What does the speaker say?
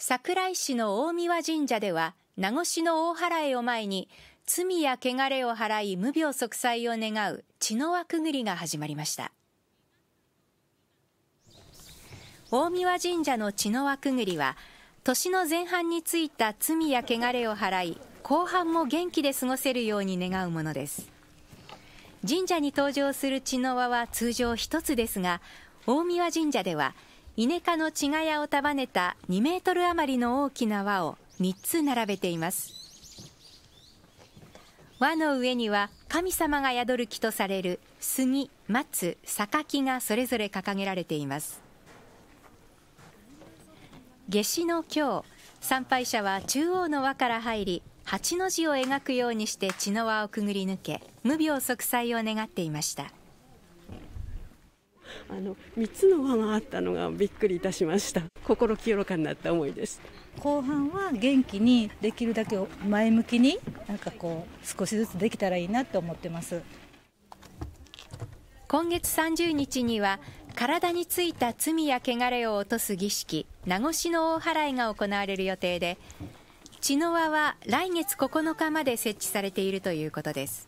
桜井市の大神神社では、名護市の大祓を前に、罪や汚れを払い無病息災を願う血の輪くぐりが始まりました。大神神社の血の輪くぐりは、年の前半についた罪や汚れを払い、後半も元気で過ごせるように願うものです。神社に登場する血の輪は通常1つですが、大神神社では、稲科の稚屋を束ねた2メートル余りの大きな輪を3つ並べています輪の上には神様が宿る木とされる杉松榊がそれぞれ掲げられています夏至の今日参拝者は中央の輪から入り8の字を描くようにして血の輪をくぐり抜け無病息災を願っていましたあの3つの輪があったのがびっくりいたしました心清らかになった思いです後半は元気にできるだけ前向きになんかこう少しずつできたらいいなと思ってます今月30日には体についた罪や汚れを落とす儀式名護市の大祓いが行われる予定で茅の輪は来月9日まで設置されているということです